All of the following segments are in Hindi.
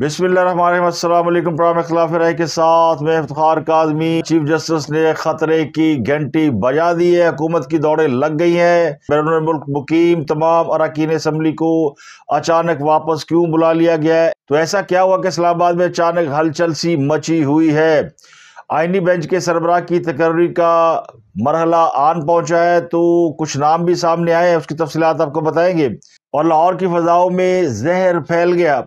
बिस्मिल्लाम प्रोग्राम राय के साथ में इफ्तार काजमी चीफ जस्टिस ने खतरे की घंटी बजा दी है हुकूमत की दौड़े लग गई हैं बैरून मुल्क मुकीम तमाम अरकान असम्बली को अचानक वापस क्यों बुला लिया गया है तो ऐसा क्या हुआ कि इस्लामाबाद में अचानक हलचल सी मची हुई है आइनी बेंच के सरबराह की तकर्री का मरहला आन पहुंचा है तो कुछ नाम भी सामने आए हैं उसकी तफसीत आपको बताएंगे और लाहौर की फ़जाओं में जहर फैल गया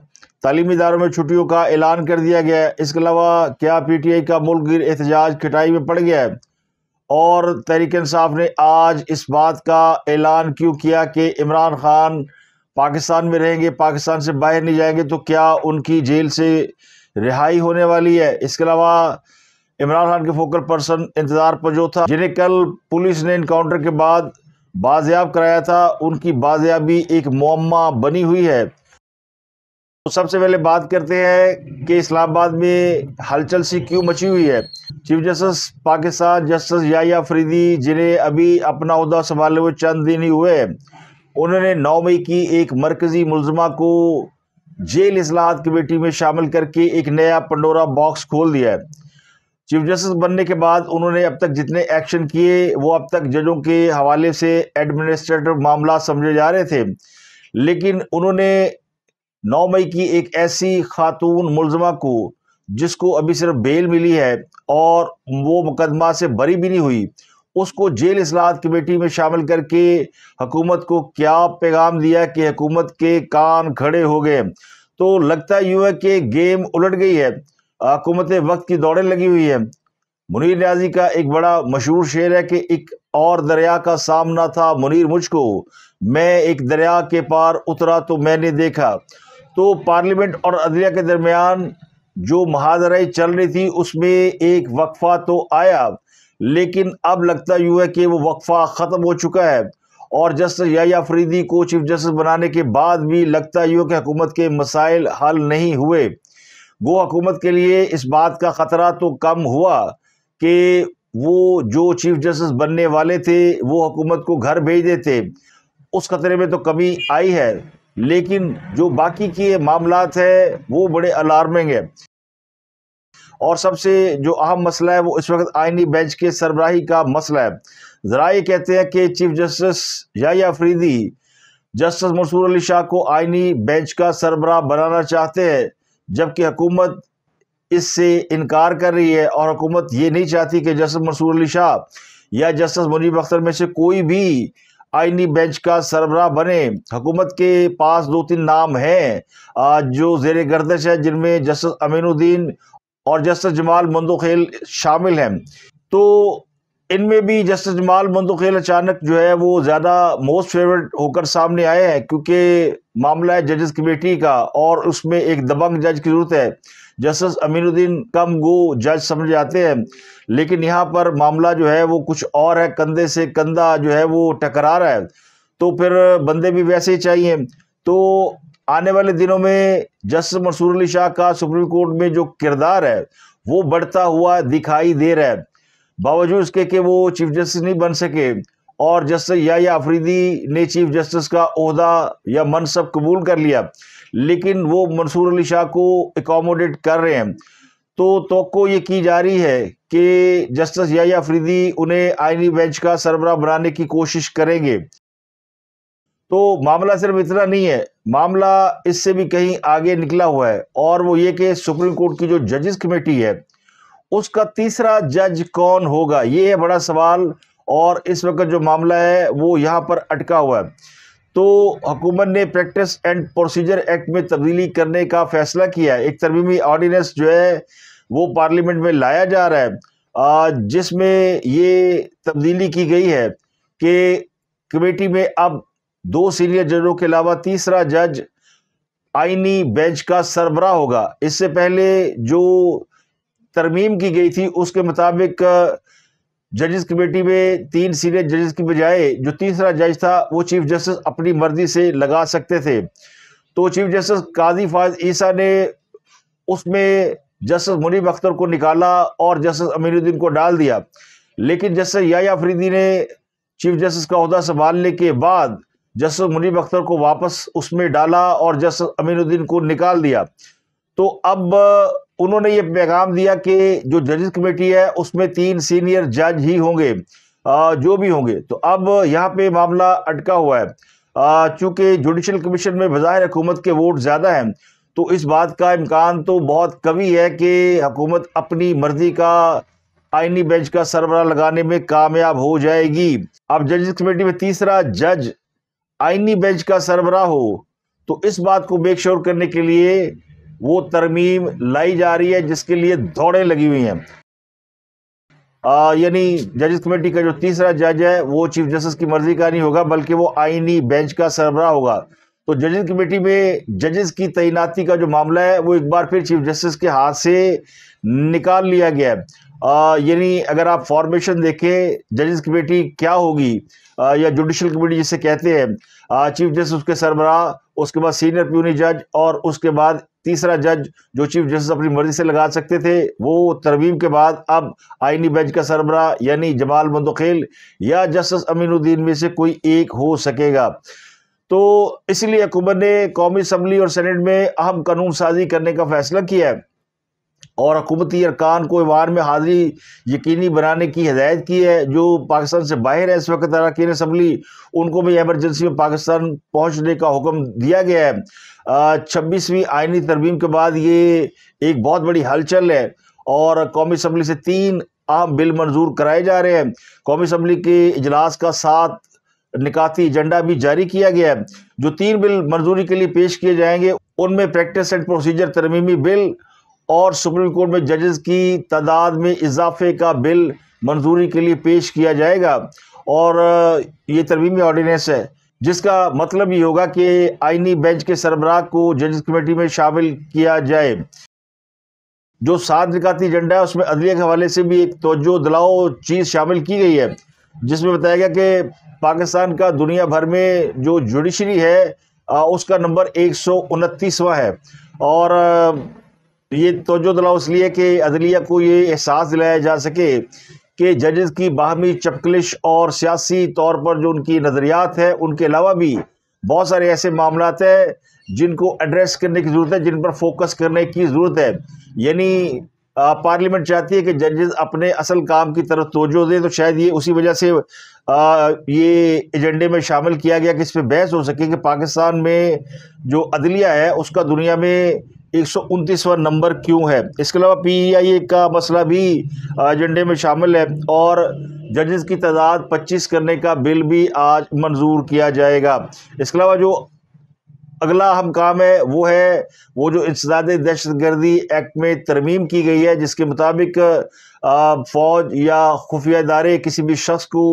तालीमी इदारों में छुट्टियों का ऐलान कर दिया गया है इसके अलावा क्या पी टी आई का मुल्क गिर एहतजाज खिटाई में पड़ गया है और तहरीक इंसाफ ने आज इस बात का ऐलान क्यों किया कि इमरान खान पाकिस्तान में रहेंगे पाकिस्तान से बाहर नहीं जाएंगे तो क्या उनकी जेल से रिहाई होने वाली है इसके अलावा इमरान खान के फोकल पर्सन इंतजार पर जो था जिन्हें कल पुलिस ने इनकाउंटर के बाद बाजियाब कराया था उनकी बाजियाबी एक मम्मा बनी हुई है तो सबसे पहले बात करते हैं कि इस्लामाबाद में हलचल सी क्यों मची हुई है chief justice Pakistan justice Yahya Afridi जिन्हें अभी अपना उहदा संभाले हुए चंद दिन ही हुए उन्होंने 9 मई की एक मरकज़ी मुलजमा को जेल असलाहत कमेटी में शामिल करके एक नया पंडोरा बॉक्स खोल दिया है चीफ जस्टिस बनने के बाद उन्होंने अब तक जितने एक्शन किए वो अब तक जजों के हवाले से एडमिनिस्ट्रेटिव मामला समझे जा रहे थे लेकिन उन्होंने नौ मई की एक ऐसी खातून मुलजमा को जिसको अभी सिर्फ बेल मिली है और वो मुकदमा से बरी भी नहीं हुई उसको जेल असलाहत कमेटी में शामिल करके हकूमत को क्या पैगाम दिया कि हकूमत के कान खड़े हो गए तो लगता यूँ है कि गेम उलट गई है हकूमत वक्त की दौड़ें लगी हुई है मुनीर न्याजी का एक बड़ा मशहूर शेर है कि एक और दरिया का सामना था मुनीर मुझको मैं एक दरिया के पार उतरा तो मैंने देखा तो पार्लियामेंट और अदलिया के दरमियान जो महाजराई चल रही थी उसमें एक वक्फा तो आया लेकिन अब लगता यूँ है कि वो वक्फा ख़त्म हो चुका है और जस्टिस याया फरीदी को चीफ जस्टिस बनाने के बाद भी लगता यूँ कि हुकूमत के मसाइल हल नहीं हुए वो हकूमत के लिए इस बात का ख़तरा तो कम हुआ कि वो जो चीफ जस्टिस बनने वाले थे वो हकूमत को घर भेज देते उस खतरे में तो कमी आई है लेकिन जो बाकी के मामला है वो बड़े अलार्मिंग है और सबसे जो अहम मसला है वो इस वक्त आइनी बेंच के सरबराही का मसला है जरा कहते हैं कि chief justice Yahya Afridi justice Mansoor Ali Shah को आइनी बेंच का सरबराह बनाना चाहते हैं जबकि हुकूमत इससे इनकार कर रही है और हुकूमत ये नहीं चाहती कि जस्टिस मंसूर अली शाह या जस्टिस मुनीब अख्तर में से कोई भी आइनी बेंच का सरबरा बने हुकूमत के पास दो तीन नाम हैं जो जेर गर्दश है जिनमें जस्टिस अमीनुद्दीन और जस्टिस जमाल मंदोखेल शामिल हैं तो इनमें भी जस्टिस जमाल मंदोखेल अचानक जो है वो ज़्यादा मोस्ट फेवरेट होकर सामने आए हैं क्योंकि मामला है जजेस कमेटी का और उसमें एक दबंग जज की ज़रूरत है जस्टिस अमीनुद्दीन कम गो जज समझ जाते हैं लेकिन यहाँ पर मामला जो है वो कुछ और है कंधे से कंधा जो है वो टकरा रहा है तो फिर बंदे भी वैसे ही चाहिए तो आने वाले दिनों में जस्टिस मंसूर अली शाह का सुप्रीम कोर्ट में जो किरदार है वो बढ़ता हुआ दिखाई दे रहा है बावजूद इसके कि वो चीफ जस्टिस नहीं बन सके और जस्टिस या, या अफरीदी ने चीफ जस्टिस का अहदा या मनसब कबूल कर लिया लेकिन वो मंसूर अली शाह को एकोमोडेट कर रहे हैं तो तो ये की जा रही है कि जस्टिस याया अफरीदी उन्हें आईनी बेंच का सरबरा बनाने की कोशिश करेंगे तो मामला सिर्फ इतना नहीं है मामला इससे भी कहीं आगे निकला हुआ है और वो ये कि सुप्रीम कोर्ट की जो जजेस कमेटी है उसका तीसरा जज कौन होगा ये है बड़ा सवाल और इस वक्त जो मामला है वो यहाँ पर अटका हुआ है तो हुकूमत ने प्रैक्टिस एंड प्रोसीजर एक्ट में तब्दीली करने का फैसला किया है एक तरमीमी ऑर्डीनेंस जो है वो पार्लियामेंट में लाया जा रहा है जिसमें ये तब्दीली की गई है कि कमेटी में अब दो सीनियर जजों के अलावा तीसरा जज आइनी बेंच का सरबरा होगा इससे पहले जो तरमीम की गई थी उसके मुताबिक जजेस कमेटी में तीन सीनियर जजेस की बजाय जो तीसरा जज था वो चीफ जस्टिस अपनी मर्जी से लगा सकते थे तो चीफ जस्टिस काजी फायज ईसा ने उसमें जस्टिस मुनीब अख्तर को निकाला और जस्टिस अमीनुद्दीन को डाल दिया लेकिन जस्टिस या अफरीदी ने चीफ जस्टिस का अहदा संभालने के बाद जस्टिस मुनीब अख्तर को वापस उसमें डाला और जस्टिस अमीनुद्दीन को निकाल दिया तो अब उन्होंने ये पैगाम दिया कि जो जजेस कमेटी है उसमें तीन सीनियर जज ही होंगे जो भी होंगे तो अब यहाँ पे मामला अटका हुआ है चूंकि जुडिशल कमीशन में बाहर हुकूमत के वोट ज़्यादा हैं तो इस बात का इम्कान तो बहुत कमी है कि हुकूमत अपनी मर्ज़ी का आइनी बेंच का सरबरा लगाने में कामयाब हो जाएगी अब जजेस कमेटी में तीसरा जज आइनी बेंच का सरबरा हो तो इस बात को मेक श्योर करने के लिए वो तरमीम लाई जा रही है जिसके लिए दौड़ें लगी हुई हैं यानी जजिस कमेटी का जो तीसरा जज है वो चीफ जस्टिस की मर्जी का नहीं होगा बल्कि वो आईनी बेंच का सरबराह होगा तो जजिस कमेटी में जजेस की तैनाती का जो मामला है वो एक बार फिर चीफ जस्टिस के हाथ से निकाल लिया गया है यानी अगर आप फॉर्मेशन देखें जजिस कमेटी क्या होगी आ, या जुडिशल कमेटी जिसे कहते हैं चीफ जस्टिस उसके सरबराह उसके बाद सीनियर प्यूनी जज और उसके बाद तीसरा जज जो चीफ जस्टिस अपनी मर्जी से लगा सकते थे वो तरवीम के बाद अब आइनी बेंच का सरबरा यानी जमाल मंदोखेल या जस्टिस अमीनुद्दीन में से कोई एक हो सकेगा तो इसलिए हुकूमत ने कौमी असम्बली और सेनेट में अहम कानून साजी करने का फैसला किया है और हकूमती अरकान को ईवान में हाजिरी यकीनी बनाने की हदायत की है जो पाकिस्तान से बाहर है इस वक्त अरकान असम्बली उनको भी एमरजेंसी में पाकिस्तान पहुँचने का हुक्म दिया गया है छब्बीसवीं आइनी तरमीम के बाद ये एक बहुत बड़ी हलचल है और कौमी असम्बली से तीन अहम बिल मंजूर कराए जा रहे हैं कौमी असम्बली के इजलास का साथ निकाती एजेंडा भी जारी किया गया है जो तीन बिल मंजूरी के लिए पेश किए जाएंगे उनमें प्रैक्टिस एंड प्रोसीजर तरमीमी बिल और सुप्रीम कोर्ट में जजेस की तादाद में इजाफे का बिल मंजूरी के लिए पेश किया जाएगा और ये तरवीमी ऑर्डीनेंस है जिसका मतलब ये होगा कि आइनी बेंच के सरबराह को जजेस कमेटी में शामिल किया जाए जो सात निकाती एजेंडा है उसमें अदलिया के हवाले से भी एक तोजो दिलाओ चीज़ शामिल की गई है जिसमें बताया गया कि पाकिस्तान का दुनिया भर में जो जुडिशरी है उसका नंबर एक है और ये तोजो दिलाओ इसलिए कि अदलिया को ये एहसास दिलाया जा सके कि जजेस की बाहमी चपकलिश और सियासी तौर पर जो उनकी नज़रियात है उनके अलावा भी बहुत सारे ऐसे मामला हैं जिनको एड्रेस करने की ज़रूरत है जिन पर फोकस करने की ज़रूरत है यानी पार्लियामेंट चाहती है कि जजेस अपने असल काम की तरफ तोजो दें तो शायद ये उसी वजह से आ, ये एजेंडे में शामिल किया गया कि इस पर बहस हो सके कि पाकिस्तान में जो अदलिया है उसका दुनिया में एक नंबर क्यों है इसके अलावा ए का मसला भी एजेंडे में शामिल है और जजेस की तादाद 25 करने का बिल भी आज मंजूर किया जाएगा इसके अलावा जो अगला हम काम है वो है वो जो इंसदाद दहशतगर्दी एक्ट में तरमीम की गई है जिसके मुताबिक फ़ौज या खुफिया इदारे किसी भी शख्स को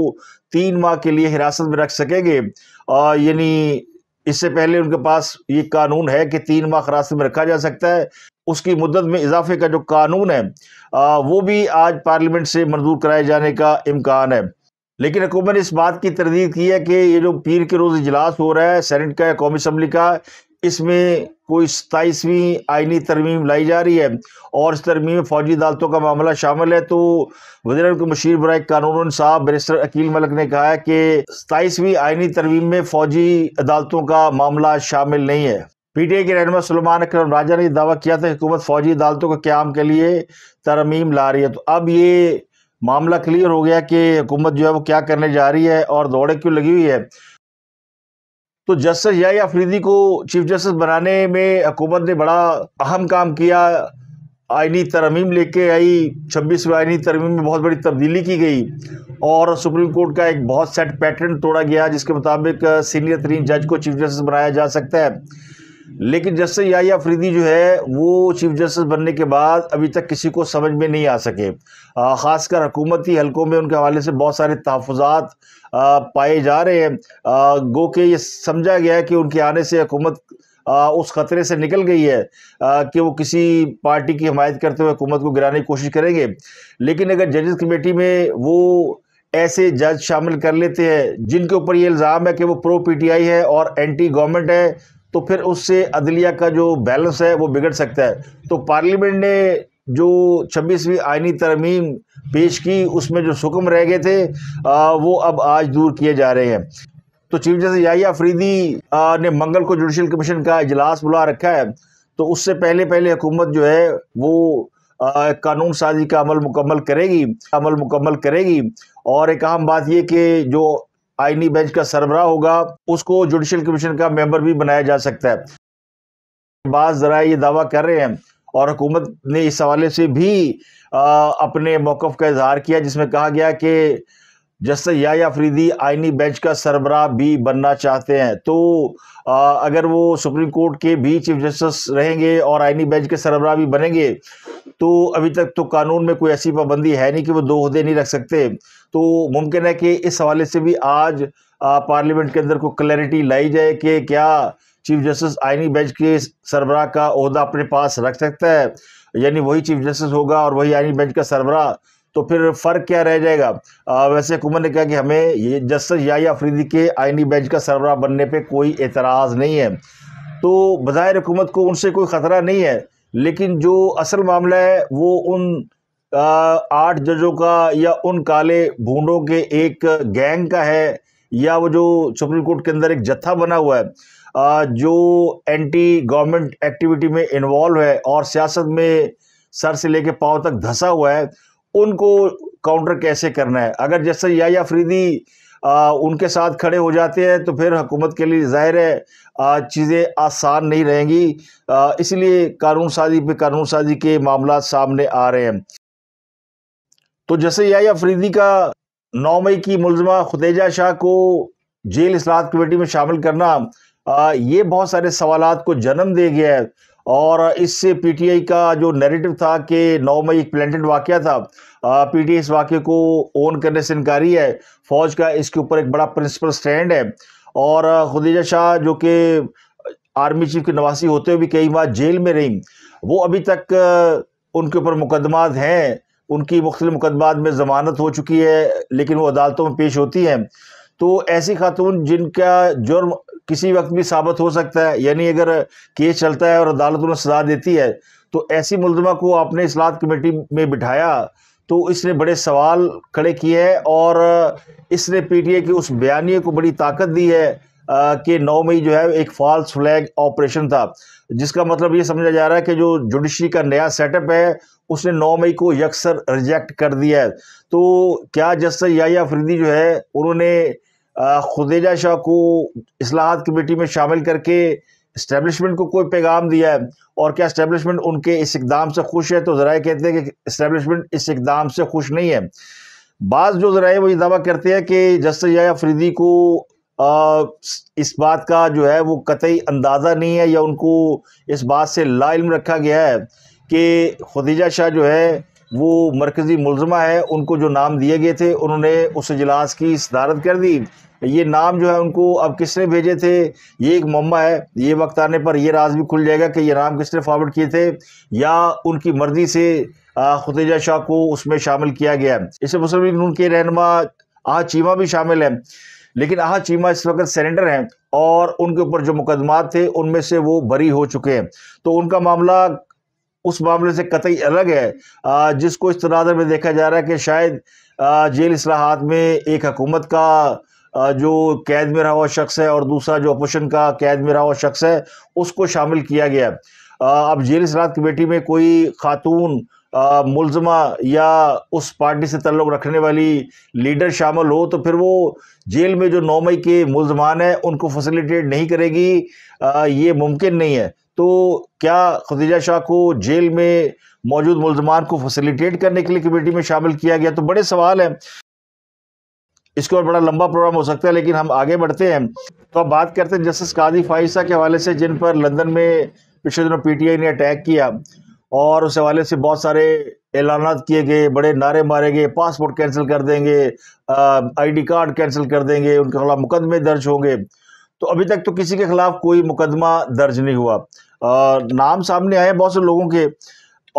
तीन माह के लिए हिरासत में रख सकेंगे यानी इससे पहले उनके पास ये कानून है कि तीन माह खरासी में रखा जा सकता है उसकी मुद्दत में इजाफे का जो कानून है आ, वो भी आज पार्लियामेंट से मंजूर कराए जाने का इम्कान है लेकिन हुकूमत ने इस बात की तरदीद की है कि ये जो पीर के रोज़ इजलास हो रहा है सेनेट का या कौमी असम्बली का इसमें कोई सताईसवीं आइनी तरमीम लाई जा रही है और इस तरमीम में फौजी अदालतों का मामला शामिल है तो वजीर मशीर बरए कानून साहब बैरिस्टर अकील मलिक ने कहा है कि सताईसवीं आइनी तरमीम में फौजी अदालतों का मामला शामिल नहीं है पी टी आई के रहनमा सलमान अक्रम राजा ने दावा किया था हुकूमत फौजी अदालतों के क्याम के लिए तरमीम ला रही है तो अब ये मामला क्लियर हो गया कि हुकूमत जो है वो क्या करने जा रही है और दौड़े क्यों लगी हुई है तो जस्टिस या अफरीदी को चीफ जस्टिस बनाने में हुकूमत ने बड़ा अहम काम किया आइनी तरमीम लेके आई छब्बीसवीं आइनी तरमीम में बहुत बड़ी तब्दीली की गई और सुप्रीम कोर्ट का एक बहुत सेट पैटर्न तोड़ा गया जिसके मुताबिक सीनियर तरीन जज को चीफ जस्टिस बनाया जा सकता है लेकिन जस्टिस या फरीदी जो है वो चीफ जस्टिस बनने के बाद अभी तक किसी को समझ में नहीं आ सके ख़ासकर हकूमती हलकों में उनके हवाले से बहुत सारे तहफ़ात पाए जा रहे हैं गो के ये समझा गया है कि उनके आने से हुकूमत उस खतरे से निकल गई है कि वो किसी पार्टी की हमायत करते हुए हुकूमत को गिराने की कोशिश करेंगे लेकिन अगर जजेस कमेटी में वो ऐसे जज शामिल कर लेते हैं जिनके ऊपर ये इल्ज़ाम है कि वो प्रो पीटीआई है और एंटी गवर्नमेंट है तो फिर उससे अदलिया का जो बैलेंस है वो बिगड़ सकता है तो पार्लियामेंट ने जो छब्बीसवीं आइनी तरमीम पेश की उसमें जो सुकम रह गए थे आ, वो अब आज दूर किए जा रहे हैं तो चीफ जस्टिस या अफरीदी ने मंगल को जुडिशल कमीशन का इजलास बुला रखा है तो उससे पहले पहले हुकूमत जो है वो कानून साजी का अमल मुकम्मल करेगी अमल मुकम्मल करेगी और एक अहम बात यह कि जो आइनी बेंच का सरबराह होगा उसको जुडिशल कमीशन का मेंबर भी बनाया जा सकता है बाज़ जरा ये दावा कर रहे हैं और हुकूमत ने इस हवाले से भी अपने मौक़ का इजहार किया जिसमें कहा गया कि जस्टिस या फ्रीदी आइनी बेंच का सरबरा भी बनना चाहते हैं तो आ, अगर वो सुप्रीम कोर्ट के भी चीफ जस्टिस रहेंगे और आइनी बेंच के सरबरा भी बनेंगे तो अभी तक तो कानून में कोई ऐसी पाबंदी है नहीं कि वो दो नहीं रख सकते तो मुमकिन है कि इस हवाले से भी आज पार्लियामेंट के अंदर को क्लैरिटी लाई जाए कि क्या चीफ जस्टिस आइनी बेंच के सरबराह का अहदा अपने पास रख सकता है यानी वही चीफ जस्टिस होगा और वही आईनी बेंच का सरबरा तो फिर फ़र्क क्या रह जाएगा आ, वैसे हुकूमत ने कहा कि हमें ये जस्टिस या अफरीदी के आइनी बेंच का सरबरा बनने पर कोई एतराज़ नहीं है तो बज़ाहिर हुकूमत को उनसे कोई ख़तरा नहीं है लेकिन जो असल मामला है वो उन आठ जजों का या उन काले भूडों के एक गैंग का है या वो जो सुप्रीम कोर्ट के अंदर एक जत्था बना हुआ है जो एंटी गवर्नमेंट एक्टिविटी में इन्वॉल्व है और सियासत में सर से लेके पाँव तक धंसा हुआ है उनको काउंटर कैसे करना है अगर जैसे या अफरीदी उनके साथ खड़े हो जाते हैं तो फिर हुकूमत के लिए जाहिर है चीज़ें आसान नहीं रहेंगी इसलिए कानून साजी पे कानून साजी के मामला सामने आ रहे हैं तो जैसे या फ्रीदी का नौ मई की मुलजमा खुदेजा शाह को जेल इसलात कमेटी में शामिल करना ये बहुत सारे सवाल को जन्म दे गया है और इससे पीटीआई का जो नैरेटिव था कि नौ मई एक प्लेटेड वाक्य था पीटीआई इस वाक्य को ओन करने से इनकारी है फ़ौज का इसके ऊपर एक बड़ा प्रिंसिपल स्टैंड है और खुदीजा शाह जो कि आर्मी चीफ के नवासी होते हुए भी कई बार जेल में रहीं वो अभी तक उनके ऊपर मुकदमा हैं उनकी मुख्तलि मुकदमात में ज़मानत हो चुकी है लेकिन वो अदालतों में पेश होती हैं तो ऐसी खातून जिनका जुर्म किसी वक्त भी साबित हो सकता है यानी अगर केस चलता है और अदालत उन्हें सजा देती है तो ऐसी मुलजमा को आपने असलात कमेटी में बिठाया तो इसने बड़े सवाल खड़े किए हैं और इसने पीटीए के उस बयानी को बड़ी ताकत दी है कि नौ मई जो है एक फॉल्स फ्लैग ऑपरेशन था जिसका मतलब ये समझा जा रहा है कि जो जुडिशरी का नया सेटअप है उसने नौ मई को यकसर रिजेक्ट कर दिया है तो क्या जस्टिस याया फरीदी जो है उन्होंने खुदेजा शाह को असलाहत कमेटी में शामिल करके इस्टेबलिशमेंट को कोई पैगाम दिया है और क्या इस्टेबलिशमेंट उनके इस इकदाम से खुश है तो ज़रा कहते हैं कि इस्टेबलिशमेंट इस इकदाम से खुश नहीं है बाद जो ज़रा वो ये दावा करते हैं कि जस्टिस या फ्रीदी को आ, इस बात का जो है वो कतई अंदाज़ा नहीं है या उनको इस बात से लाइम रखा गया है कि खुदीजा शाह जो है वो मरकज़ी मुलजमा है उनको जो नाम दिए गए थे उन्होंने उस इजलास की सदारत कर दी ये नाम जो है उनको अब किसने भेजे थे ये एक मम्मा है ये वक्त आने पर यह राज भी खुल जाएगा कि ये नाम किसने फॉरवर्ड किए थे या उनकी मर्ज़ी से खुतेजा शाह को उसमें शामिल किया गया है इसे मुस्लिम नून के रहनमा आह चीमा भी शामिल है लेकिन आह चीमा इस वक्त सरेंडर हैं और उनके ऊपर जो मुकदमात थे उनमें से वो बरी हो चुके हैं तो उनका मामला उस मामले से कतई अलग है जिसको इस तनाजर में देखा जा रहा है कि शायद जेल असलाहत में एक हकूमत का जो कैद में रहा हुआ शख्स है और दूसरा जो अपोशन का कैद में रहा हुआ शख्स है उसको शामिल किया गया अब जेल असलाहत कमेटी में कोई खातून मुलजमा या उस पार्टी से तल्लुक़ रखने वाली लीडर शामिल हो तो फिर वो जेल में जो नौ मई के मुलजमान हैं उनको फैसिलिटेट नहीं करेगी आ, ये मुमकिन नहीं है तो क्या खदीजा शाह को जेल में मौजूद मुलजमान को फैसिलिटेट करने के लिए कमेटी में शामिल किया गया तो बड़े सवाल हैं इसके और बड़ा लंबा प्रोग्राम हो सकता है लेकिन हम आगे बढ़ते हैं तो अब बात करते हैं जस्टिस काजी फाइसा के हवाले से जिन पर लंदन में पिछले दिनों पीटीआई ने अटैक किया और उस हवाले से बहुत सारे ऐलाना किए गए बड़े नारे मारे गए पासपोर्ट कैंसिल कर देंगे आईडी कार्ड कैंसिल कर देंगे उनके खिलाफ मुकदमे दर्ज होंगे तो अभी तक तो किसी के खिलाफ कोई मुकदमा दर्ज नहीं हुआ आ, नाम सामने आए बहुत से लोगों के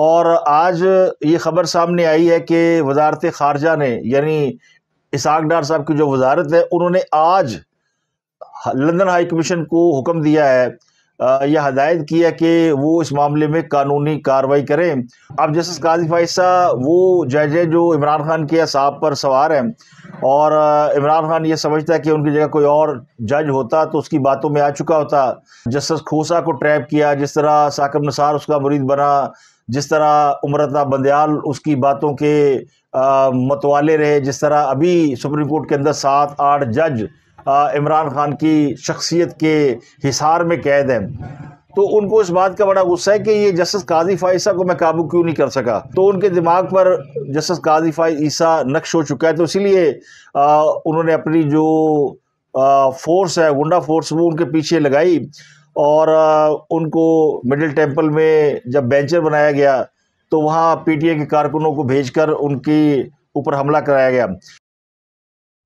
और आज ये खबर सामने आई है कि वजारत खारजा ने यानी इसाक डार साहब की जो वजारत है उन्होंने आज लंदन हाई कमीशन को हुक्म दिया है यह हदायत किया कि वो इस मामले में कानूनी कार्रवाई करें अब जस्टिस काजी फाइसा वो जज है जो इमरान खान के असाब पर सवार हैं और इमरान खान ये समझता है कि उनकी जगह कोई और जज होता तो उसकी बातों में आ चुका होता जस्टिस खोसा को ट्रैप किया जिस तरह साकब नसार उसका मुरीद बना जिस तरह उमरता बंदयाल उसकी बातों के मतवाले रहे जिस तरह अभी सुप्रीम कोर्ट के अंदर सात आठ जज इमरान खान की शख्सियत के हिसार में कैद हैं तो उनको इस बात का बड़ा गुस्सा है कि ये जस्टिस काजी फ़ाइसा को मैं काबू क्यों नहीं कर सका तो उनके दिमाग पर जस्टिस काजी फ़ाइसा नक्श हो चुका है तो इसीलिए उन्होंने अपनी जो आ, फोर्स है गुंडा फोर्स वो उनके पीछे लगाई और आ, उनको मिडिल टेम्पल में जब बेंचर बनाया गया तो वहाँ पीटीए के कारकुनों को भेजकर उनकी ऊपर हमला कराया गया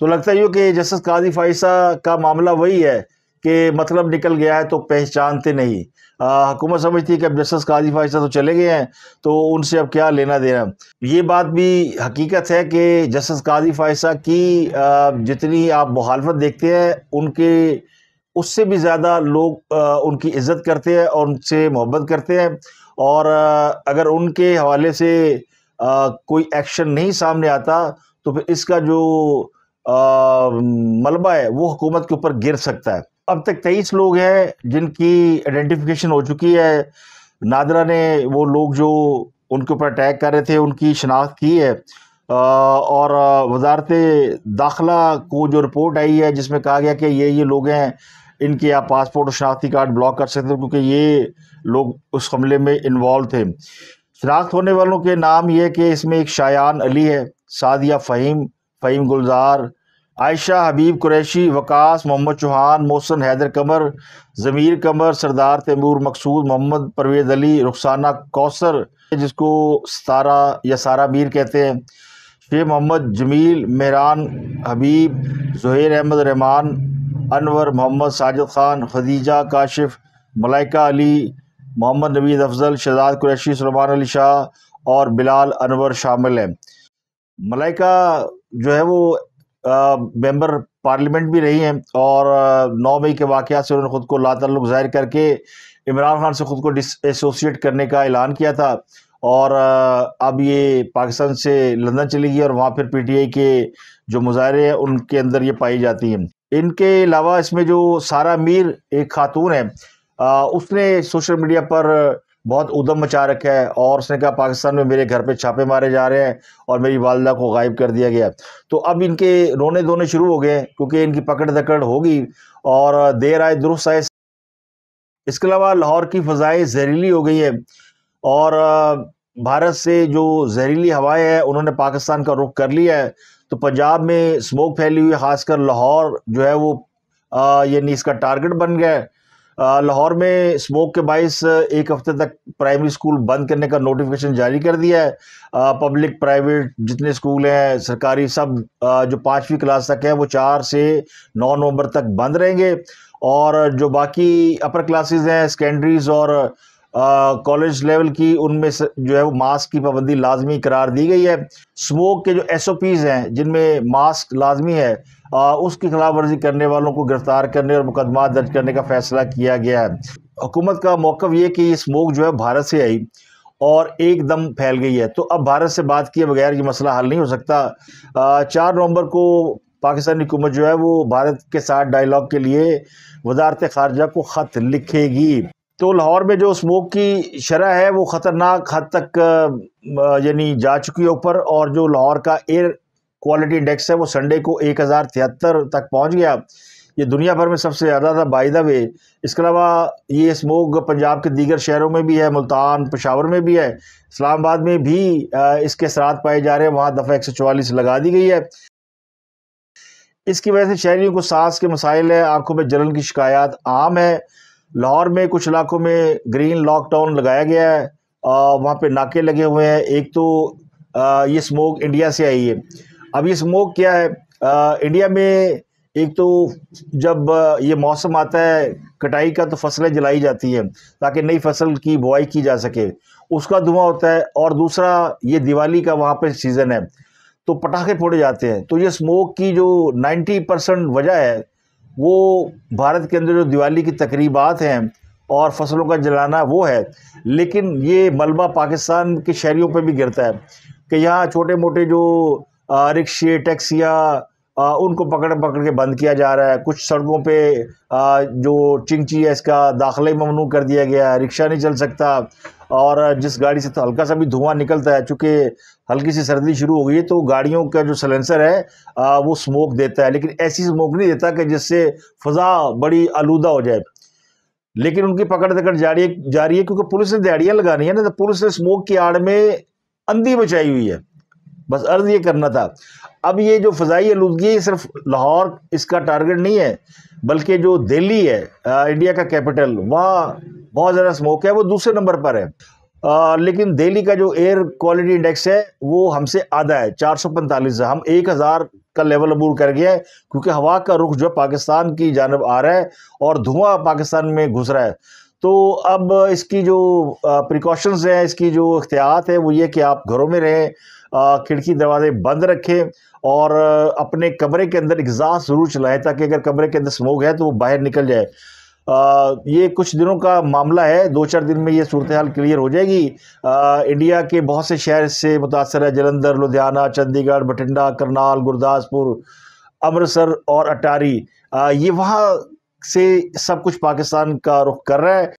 तो लगता यूँ कि जस्टिस काजी फाइसा का मामला वही है कि मतलब निकल गया है तो पहचानते नहीं हुकूमत समझती है कि अब जस्टिस काजी फाइसा तो चले गए हैं तो उनसे अब क्या लेना देना ये बात भी हकीकत है कि जस्टिस काजी फाइसा की आ, जितनी आप मुहालफत देखते हैं उनके उससे भी ज़्यादा लोग आ, उनकी इज्जत करते हैं और उनसे मोहब्बत करते हैं और आ, अगर उनके हवाले से कोई एक्शन नहीं सामने आता तो फिर इसका जो मलबा है वो हुकूमत के ऊपर गिर सकता है अब तक तेईस लोग हैं जिनकी आइडेंटिफिकेशन हो चुकी है नादरा ने वो लोग जो उनके ऊपर अटैक कर रहे थे उनकी शनाख्त की है और वजारत दाखिला को जो रिपोर्ट आई है जिसमें कहा गया कि ये ये लोग हैं इनके आप पासपोर्ट और शनाख्ती कार्ड ब्लॉक कर सकते हो क्योंकि ये लोग उस हमले में इन्वॉल्व थे शनाख्त होने वालों के नाम ये कि इसमें एक शायान अली है सादिया फ़हीम फ़हीम गुलजार आयशा हबीब कुरैशी वकास मोहम्मद चौहान मोहसन हैदर कमर ज़मीर कमर सरदार तैमूर मकसूद मोहम्मद परवेज़ अली रुखसाना कौसर जिसको सतारा या सारा मीर कहते हैं शेख मोहम्मद जमील मेहरान हबीब जहेर अहमद रहमान अनवर मोहम्मद साजिद ख़ान खदीजा काशिफ मलाइका अली मोहम्मद नवीद अफजल शहजाद कुरैशी सलमान अली शाह और बिलाल अनवर शामिल हैं मलाइका जो है वो मेंबर पार्लियामेंट भी रही हैं और नौ मई के वाक़ से उन्होंने ख़ुद को लातल्लुक ज़ाहिर करके इमरान खान से ख़ुद को डिस एसोसिएट करने का ऐलान किया था और अब ये पाकिस्तान से लंदन चली गई और वहाँ फिर पीटीआई के जो मुजाहरे हैं उनके अंदर ये पाई जाती हैं इनके अलावा इसमें जो सारा मीर एक खातून है उसने सोशल मीडिया पर बहुत उदम मचा रखा है और उसने कहा पाकिस्तान में मेरे घर पे छापे मारे जा रहे हैं और मेरी वालदा को गायब कर दिया गया तो अब इनके रोने धोने शुरू हो गए क्योंकि इनकी पकड़ दकड़ होगी और देर आए दुरुस्त आए इसके अलावा लाहौर की फ़जाएँ जहरीली हो गई है और भारत से जो जहरीली हवाएं हैं उन्होंने पाकिस्तान का रुख कर लिया है तो पंजाब में स्मोक फैली हुई खासकर लाहौर जो है वो यानी इसका टारगेट बन गया है लाहौर में स्मोक के बाइस एक हफ्ते तक प्राइमरी स्कूल बंद करने का नोटिफिकेशन जारी कर दिया है पब्लिक प्राइवेट जितने स्कूल हैं सरकारी सब जो पाँचवीं क्लास तक है वो चार से नौ नवंबर तक बंद रहेंगे और जो बाकी अपर क्लासेस हैं सेकेंडरीज और कॉलेज लेवल की उनमें जो है वो मास्क की पाबंदी लाजमी करार दी गई है स्मोक के जो एस ओ पीज़ हैं जिनमें मास्क लाजमी है आ, उसकी खिलाफ वर्जी करने वालों को गिरफ़्तार करने और मुकदमा दर्ज करने का फ़ैसला किया गया है हुकूमत का मौक़ ये कि ये स्मोक जो है भारत से आई और एकदम फैल गई है तो अब भारत से बात किए बगैर ये मसला हल नहीं हो सकता चार नवंबर को पाकिस्तानी हुकूमत जो है वो भारत के साथ डायलॉग के लिए वजारत खारजा को ख़त लिखेगी तो लाहौर में जो स्मोक की शरह है वो ख़तरनाक हद तक यानी जा चुकी है ऊपर और जो लाहौर का एयर क्वालिटी इंडेक्स है वो संडे को एक हज़ार तिहत्तर तक पहुंच गया ये दुनिया भर में सबसे ज़्यादा था बाई द वे इसके अलावा ये स्मोक पंजाब के दीगर शहरों में भी है मुल्तान पशावर में भी है इस्लामाबाद में भी इसके असरात पाए जा रहे हैं वहाँ दफ़ा एक सौ चवालीस लगा दी गई है इसकी वजह से शहरीों को सांस के मसाइल हैं आंखों में जलन की शिकायत आम है लाहौर में कुछ इलाकों में ग्रीन लॉकडाउन लगाया गया है वहाँ पे नाके लगे हुए हैं एक तो आ, ये स्मोक इंडिया से आई है अब ये स्मोक क्या है आ, इंडिया में एक तो जब ये मौसम आता है कटाई का तो फसलें जलाई जाती हैं ताकि नई फसल की बुआई की जा सके उसका धुआं होता है और दूसरा ये दिवाली का वहाँ पे सीज़न है तो पटाखे फोड़े जाते हैं तो ये स्मोक की जो 90 परसेंट वजह है वो भारत के अंदर जो दिवाली की तकरीबात हैं और फसलों का जलाना वो है लेकिन ये मलबा पाकिस्तान के शहरीों पे भी गिरता है कि यहाँ छोटे मोटे जो रिक्शे टैक्सियाँ उनको पकड़ पकड़ के बंद किया जा रहा है कुछ सड़कों पे आ, जो चिंची है इसका दाखिले ममनू कर दिया गया है रिक्शा नहीं चल सकता और जिस गाड़ी से तो हल्का सा भी धुआं निकलता है चूँकि हल्की सी सर्दी शुरू हो गई है तो गाड़ियों का जो सलेंसर है आ, वो स्मोक देता है लेकिन ऐसी स्मोक नहीं देता कि जिससे फ़जा बड़ी आलूदा हो जाए लेकिन उनकी पकड़ दकड़ जारी जा रही है क्योंकि पुलिस ने दिहाड़ियाँ लगानी है ना तो पुलिस ने स्मोक की आड़ में अंधी बचाई हुई है बस अर्ज ये करना था अब ये जो फ़जाई आलूदगी है सिर्फ लाहौर इसका टारगेट नहीं है बल्कि जो दिल्ली है आ, इंडिया का कैपिटल वहाँ बहुत ज़्यादा स्मोक है वो दूसरे नंबर पर है आ, लेकिन दिल्ली का जो एयर क्वालिटी इंडेक्स है वो हमसे आधा है चार सौ पैंतालीस हम एक हज़ार का लेवल अबूर कर गया है क्योंकि हवा का रुख जो है पाकिस्तान की जानब आ रहा है और धुआं पाकिस्तान में घुस रहा है तो अब इसकी जो प्रिकॉशंस हैं इसकी जो अख्तियात है वो ये कि आप घरों में रहें खिड़की दरवाजे बंद रखें और अपने कमरे के अंदर एग्जास्ट ज़रूर चलाएं ताकि अगर कमरे के अंदर स्मोक है तो वो बाहर निकल जाए ये कुछ दिनों का मामला है दो चार दिन में ये सूरत हाल क्लियर हो जाएगी आ, इंडिया के बहुत से शहर से मुतासर है जलंधर लुधियाना चंडीगढ़ बठिंडा करनाल गुरदासपुर अमृतसर और अटारी आ, ये वहाँ से सब कुछ पाकिस्तान का रुख कर रहा है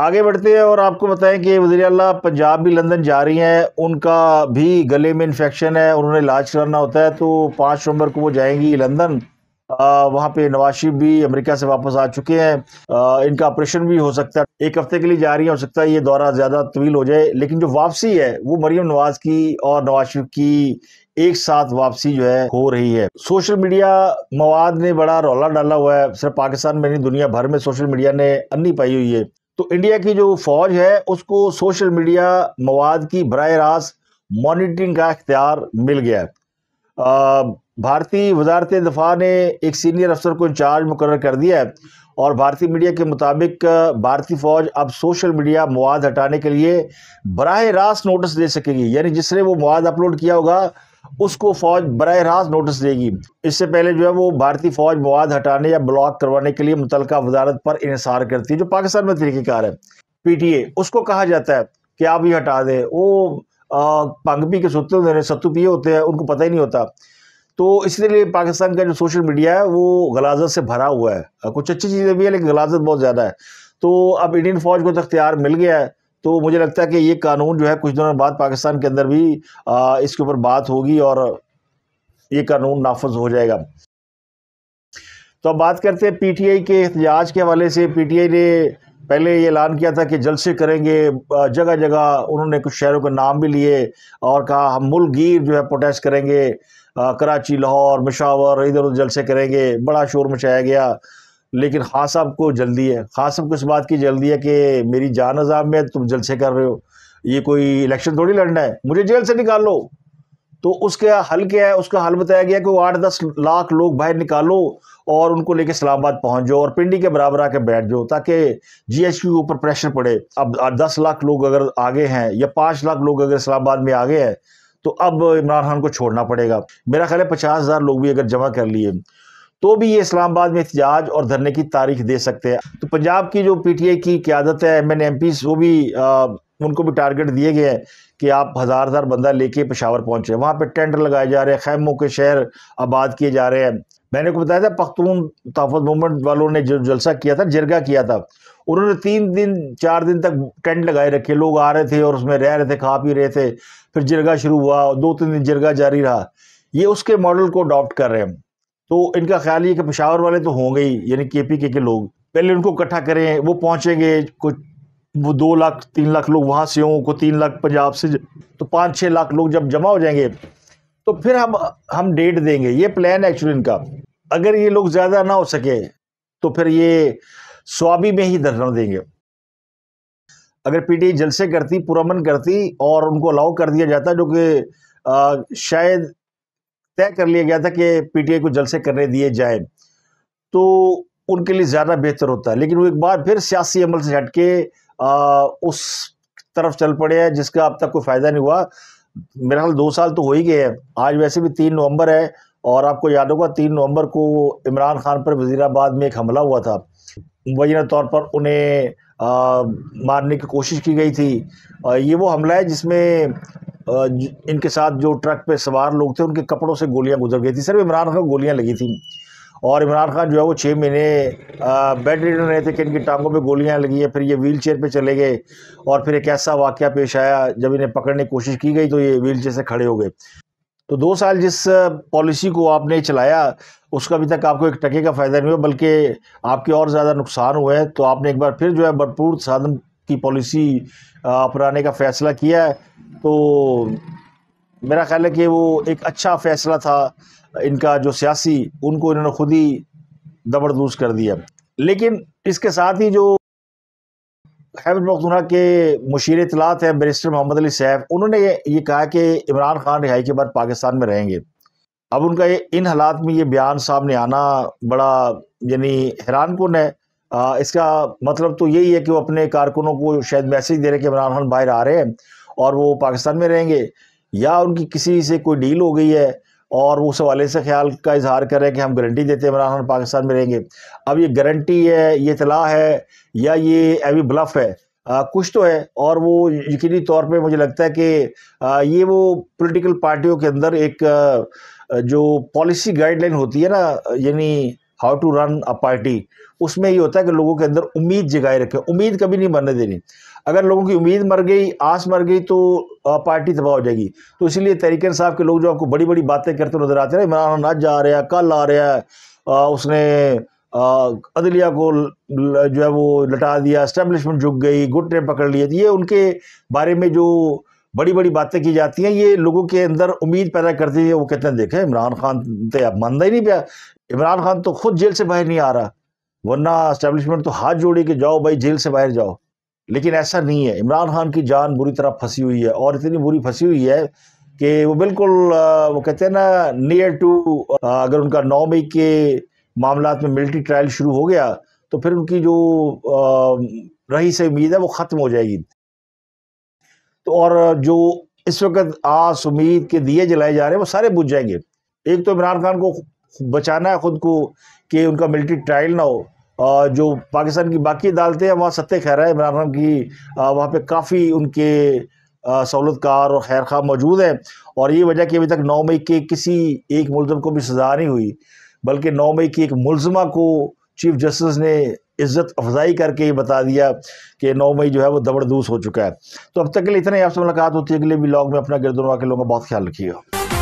आगे बढ़ते हैं और आपको बताएं कि वजी अल पंजाब भी लंदन जा रही हैं उनका भी गले में इन्फेक्शन है उन्होंने इलाज कराना होता है तो पाँच नवंबर को वो जाएंगी लंदन वहाँ पे नवाज शरीफ भी अमेरिका से वापस आ चुके हैं इनका ऑपरेशन भी हो सकता है एक हफ्ते के लिए जा रही है हो सकता है ये दौरा ज़्यादा तवील हो जाए लेकिन जो वापसी है वो मरीम नवाज की और नवाज शरीफ की एक साथ वापसी जो है हो रही है सोशल मीडिया मवाद ने बड़ा रौला डाला हुआ है सिर्फ पाकिस्तान में नहीं दुनिया भर में सोशल मीडिया ने अन्नी पाई हुई है तो इंडिया की जो फौज है उसको सोशल मीडिया मवाद की बर रास्त मॉनिटरिंग का इख्तियार मिल गया है भारतीय वजारत दफ़ा ने एक सीनियर अफसर को इंचार्ज मुकर कर दिया है और भारतीय मीडिया के मुताबिक भारतीय फ़ौज अब सोशल मीडिया मवाद हटाने के लिए बरह रास्त नोटिस दे सकेगी यानी जिसने वो मवाद अपलोड किया होगा उसको फ़ौज बर रास्त नोटिस देगी इससे पहले जो है वो भारतीय फ़ौज मवाद हटाने या ब्लॉक करवाने के लिए मुतल वजारत पर इसार करती है जो पाकिस्तान में तरीक़ेकार है पी टी ए उसको कहा जाता है कि आप ये हटा दें वो पंग पी के सोते होते हैं सत्तू पिए होते हैं उनको पता ही नहीं होता तो इसलिए पाकिस्तान का जो सोशल मीडिया है वो गलाजत से भरा हुआ है कुछ अच्छी चीज़ें भी है लेकिन गलाजत बहुत ज़्यादा है तो अब इंडियन फौज को अख्तियार तो मिल गया है तो मुझे लगता है कि ये कानून जो है कुछ दिनों बाद पाकिस्तान के अंदर भी इसके ऊपर बात होगी और ये कानून नाफज हो जाएगा तो अब बात करते हैं पीटीआई के एहतजाज के हवाले से पीटीआई ने पहले ये ऐलान किया था कि जलसे करेंगे जगह जगह उन्होंने कुछ शहरों के नाम भी लिए और कहा हम गिर जो है प्रोटेस्ट करेंगे कराची लाहौर मशावर इधर उधर जलसे करेंगे बड़ा शोर मचाया गया लेकिन खास साहब को जल्दी है खास साहब को इस बात की जल्दी है कि मेरी जान अजाब में तुम जलसे कर रहे हो ये कोई इलेक्शन थोड़ी लड़ना है मुझे जेल से निकाल लो तो उसका हल क्या है उसका हल बताया गया कि वो आठ दस लाख लोग बाहर निकालो और उनको लेके इस्लामाबाद पहुंच जाओ और पिंडी के बराबर आके बैठ जाओ ताकि जी एच के ऊपर प्रेशर पड़े अब दस लाख लोग अगर आगे हैं या पाँच लाख लोग अगर इस्लामाबाद में आगे हैं तो अब इमरान खान को छोड़ना पड़ेगा मेरा ख्याल है पचास हज़ार लोग भी अगर जमा कर लिए तो भी ये इस्लामाबाद में एहतजाज और धरने की तारीख दे सकते हैं तो पंजाब की जो पी टी आई की क्यादत है एम एन एम पी वो भी आ, उनको भी टारगेट दिए गए हैं कि आप हज़ार हज़ार बंदा लेके पेशावर पहुँचे वहाँ पर टेंडर लगाए जा रहे हैं खैमों के शहर आबाद किए जा रहे हैं मैंने को बताया था पख्तून तहफ़ मूवमेंट वालों ने जो जलसा किया था जिरगा किया था उन्होंने तीन दिन चार दिन तक टेंट लगाए रखे लोग आ रहे थे और उसमें रह रहे थे खा पी रहे थे फिर जिरगा शुरू हुआ दो तीन दिन जिरगा जारी रहा ये उसके मॉडल को अडॉप्ट कर रहे हैं तो इनका ख्याल ये कि पेशावर वाले तो होंगे ही यानी के पी के के लोग पहले उनको इकट्ठा करें वो पहुँचेंगे कुछ वो दो लाख तीन लाख लोग वहाँ से हों को तीन लाख पंजाब से तो पाँच छः लाख लोग जब जमा हो जाएंगे तो फिर हम हम डेट देंगे ये प्लान है एक्चुअली इनका अगर ये लोग ज़्यादा ना हो सके तो फिर ये स्वाबी में ही धरना देंगे अगर पी जलसे करती पुरमन करती और उनको अलाउ कर दिया जाता जो कि शायद तय कर लिया गया था कि पी को जलसे करने दिए जाए तो उनके लिए ज़्यादा बेहतर होता है लेकिन वो एक बार फिर सियासी अमल से हट के उस तरफ चल पड़े हैं जिसका अब तक कोई फ़ायदा नहीं हुआ मेरा ख्याल दो साल तो हो ही गए हैं आज वैसे भी तीन नवंबर है और आपको याद होगा तीन नवंबर को इमरान खान पर वजीराबाद में एक हमला हुआ था मुबैना तौर पर उन्हें मारने की कोशिश की गई थी ये वो हमला है जिसमें इनके साथ जो ट्रक पे सवार लोग थे उनके कपड़ों से गोलियां गुजर गई थी सिर्फ इमरान खान को गोलियां लगी थी और इमरान खान जो है वो छः महीने बेड रिडन रहे थे कि इनकी टांगों पे गोलियां लगी है फिर ये व्हील चेयर पर चले गए और फिर एक ऐसा वाक़ पेश आया जब इन्हें पकड़ने की कोशिश की गई तो ये व्हील चेयर से खड़े हो गए तो दो साल जिस पॉलिसी को आपने चलाया उसका अभी तक आपको एक टके का फ़ायदा नहीं हुआ बल्कि आपके और ज़्यादा नुकसान हुए हैं तो आपने एक बार फिर जो है भरपूर साधन की पॉलिसी अपनाने का फ़ैसला किया है तो मेरा ख्याल है कि वो एक अच्छा फ़ैसला था इनका जो सियासी उनको इन्होंने खुद ही दबरदूज कर दिया लेकिन इसके साथ ही जो हैमद मखदूना के मुशीर इतलात हैं बरिस्टर मोहम्मद अली सैफ उन्होंने ये कहा कि इमरान खान रिहाई के बाद पाकिस्तान में रहेंगे अब उनका ये इन हालात में ये बयान सामने आना बड़ा यानी हैरान कन है आ, इसका मतलब तो यही है कि वो अपने कारकुनों को शायद मैसेज दे रहे कि इमरान खान बाहर आ रहे हैं और वो पाकिस्तान में रहेंगे या उनकी किसी से कोई डील हो गई है और उस हवाले से ख्याल का इजहार करें कि हम गारंटी देते हैं इमरान खान पाकिस्तान में रहेंगे अब ये गारंटी है ये इतला है या ये एवी ब्लफ है आ, कुछ तो है और वो यकीनी तौर पे मुझे लगता है कि आ, ये वो पॉलिटिकल पार्टियों के अंदर एक आ, जो पॉलिसी गाइडलाइन होती है ना यानी how to run a party उसमें ये होता है कि लोगों के अंदर उम्मीद जगाए रखें उम्मीद कभी नहीं बनने देनी अगर लोगों की उम्मीद मर गई आस मर गई तो पार्टी तबाह हो जाएगी तो इसलिए तहरीक साहब के लोग जो आपको बड़ी बड़ी बातें करते नजर आते हैं इमरान आज जा रहा है कल आ रहा है उसने अदलिया को जो है वो लटा दिया इस्टेब्लिशमेंट झुक गई गुटने पकड़ लिया ये उनके बारे में जो बड़ी बड़ी बातें की जाती हैं ये लोगों के अंदर उम्मीद पैदा करती है वो कहते हैं देखें इमरान खान तो अब मानता ही नहीं पाया इमरान खान तो खुद जेल से बाहर नहीं आ रहा वरना इस्टेब्लिशमेंट तो हाथ जोड़े कि जाओ भाई जेल से बाहर जाओ लेकिन ऐसा नहीं है इमरान खान की जान बुरी तरह फंसी हुई है और इतनी बुरी फंसी हुई है कि वो बिल्कुल वो कहते हैं ना नियर टू अगर उनका नौ मई के मामला में मिलिट्री ट्रायल शुरू हो गया तो फिर उनकी जो रही से उम्मीद है वो ख़त्म हो जाएगी तो और जो इस वक्त आस उम्मीद के दिए जलाए जा रहे हैं वो सारे बुझ जाएंगे एक तो इमरान खान को बचाना है ख़ुद को कि उनका मिलिट्री ट्रायल ना हो जो पाकिस्तान की बाकी अदालतें हैं वहाँ सत्य खैर है इमरान खान की वहाँ पर काफ़ी उनके सहूलतकार और खैर खा मौजूद हैं और ये वजह कि अभी तक नौ मई के किसी एक मुलम को भी सजा नहीं हुई बल्कि नौ मई की एक मुलजमा को चीफ जस्टिस ने इज़्ज़त अफजाई करके ये बता दिया कि नौ मई जो है वो दबड़दूस हो चुका है तो अब तक के लिए इतना ही आपसे मुलाकात होती है अगले भी लॉग में अपना गिरदोनवा के लोगों का बहुत ख्याल रखिएगा